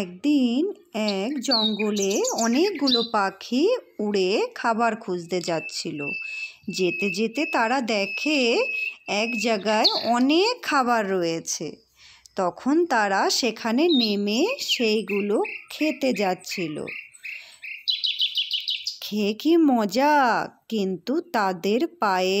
একদিন এক জঙ্গলে অনেকগুলো পাখি উড়ে খাবার খুঁজতে যাচ্ছিল যেতে যেতে তারা দেখে এক জায়গায় অনেক খাবার রয়েছে তখন তারা সেখানে নেমে সেইগুলো খেতে যাচ্ছিল খেয়ে কি মজা কিন্তু তাদের পায়ে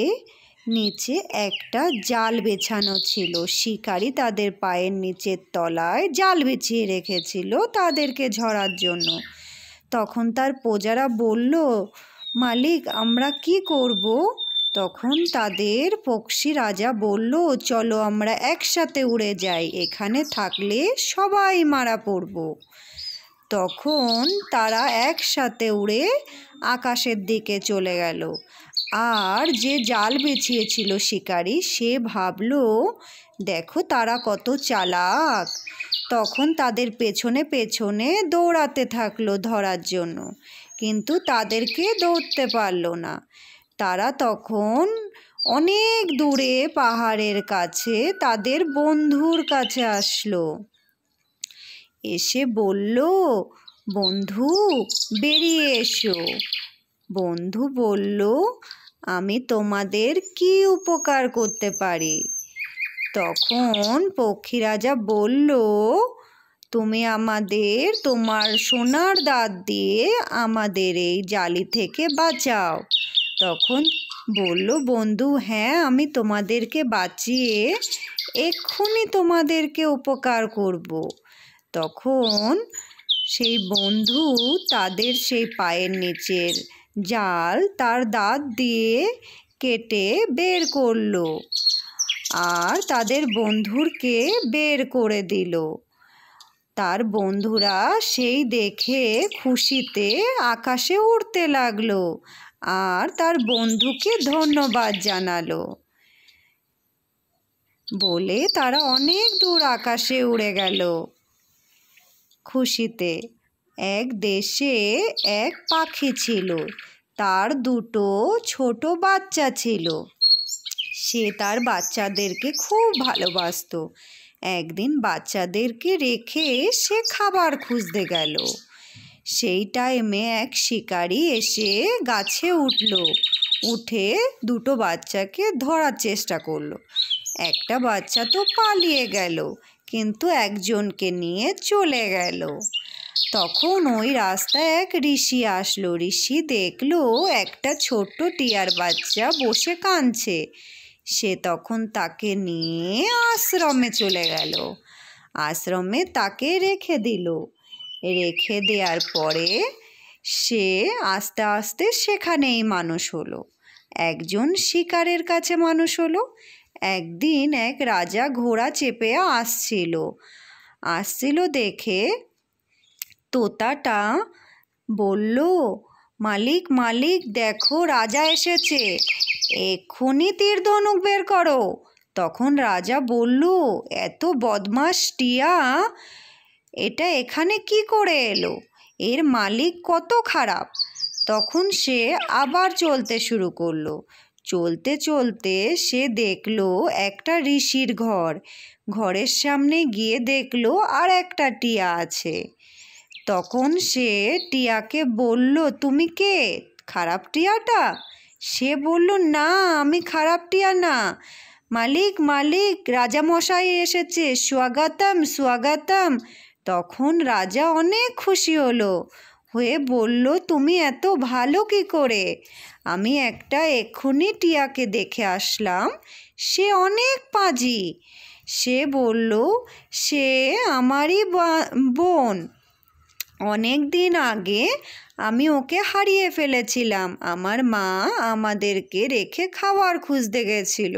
নিচে একটা জাল বেছানো ছিল শিকারি তাদের পায়ের নিচের তলায় জাল বেছিয়ে রেখেছিল তাদেরকে ঝরার জন্য তখন তার প্রজারা বলল মালিক আমরা কি করব তখন তাদের পক্ষি রাজা বলল চলো আমরা একসাথে উড়ে যাই এখানে থাকলে সবাই মারা পড়ব তখন তারা একসাথে উড়ে আকাশের দিকে চলে গেল আর যে জাল বেছিয়েছিল শিকারি সে ভাবল দেখো তারা কত চালাক তখন তাদের পেছনে পেছনে দৌড়াতে থাকলো ধরার জন্য কিন্তু তাদেরকে দৌড়তে পারলো না তারা তখন অনেক দূরে পাহাড়ের কাছে তাদের বন্ধুর কাছে আসলো এসে বলল বন্ধু বেরিয়ে এসো বন্ধু বলল আমি তোমাদের কি উপকার করতে পারি তখন পক্ষীরাজা বলল তুমি আমাদের তোমার সোনার দাঁত দিয়ে আমাদের এই জালি থেকে বাঁচাও তখন বলল বন্ধু হ্যাঁ আমি তোমাদেরকে বাঁচিয়ে এক্ষুনি তোমাদেরকে উপকার করবো তখন সেই বন্ধু তাদের সেই পায়ের নিচের জাল তার দাঁত দিয়ে কেটে বের করলো আর তাদের বন্ধুরকে বের করে দিল তার বন্ধুরা সেই দেখে খুশিতে আকাশে উড়তে লাগলো আর তার বন্ধুকে ধন্যবাদ জানালো বলে তারা অনেক দূর আকাশে উড়ে গেল খুশিতে এক দেশে এক পাখি ছিল তার দুটো ছোট বাচ্চা ছিল সে তার বাচ্চাদেরকে খুব ভালোবাসত একদিন বাচ্চাদেরকে রেখে সে খাবার খুঁজতে গেল সেই টাইমে এক শিকারি এসে গাছে উঠল উঠে দুটো বাচ্চাকে ধরার চেষ্টা করলো একটা বাচ্চা তো পালিয়ে গেল কিন্তু একজনকে নিয়ে চলে গেল তখন ওই রাস্তায় এক ঋষি আসলো ঋষি দেখলো একটা ছোট্ট টিয়ার বাচ্চা বসে কাঁদছে সে তখন তাকে নিয়ে আশ্রমে চলে গেল আশ্রমে তাকে রেখে দিল রেখে দেওয়ার পরে সে আস্তে আস্তে সেখানেই মানুষ হলো একজন শিকারের কাছে মানুষ হলো একদিন এক রাজা ঘোড়া চেপে আসছিল আসছিল দেখে তোতাটা বলল মালিক মালিক দেখো রাজা এসেছে এক্ষুনি তীর ধনুক বের করো তখন রাজা বলল এত বদমাস টিয়া এটা এখানে কি করে এলো এর মালিক কত খারাপ তখন সে আবার চলতে শুরু করলো চলতে চলতে সে দেখল একটা ঋষির ঘর ঘরের সামনে গিয়ে দেখল আর একটা টিয়া আছে তখন সে টিয়াকে বলল তুমি কে খারাপ টিয়াটা সে বলল না আমি খারাপ টিয়া না মালিক মালিক রাজা মশাই এসেছে স্বাগতম স্বাগতম তখন রাজা অনেক খুশি হলো হয়ে বলল তুমি এত ভালো কি করে আমি একটা এক্ষুনি টিয়াকে দেখে আসলাম সে অনেক পাজি সে বলল সে আমারই বোন অনেক দিন আগে আমি ওকে হারিয়ে ফেলেছিলাম আমার মা আমাদেরকে রেখে খাবার খুঁজতে গেছিল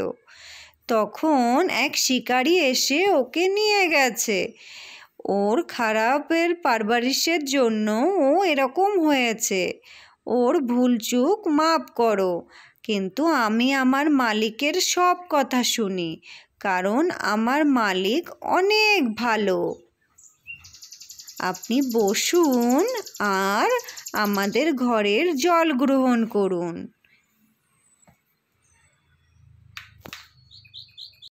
তখন এক শিকারি এসে ওকে নিয়ে গেছে ওর খারাপের পারবারিশের জন্য ও এরকম হয়েছে ওর ভুলচুক মাপ করো কিন্তু আমি আমার মালিকের সব কথা শুনি কারণ আমার মালিক অনেক ভালো আপনি বসুন আর আমাদের ঘরের জল গ্রহণ করুন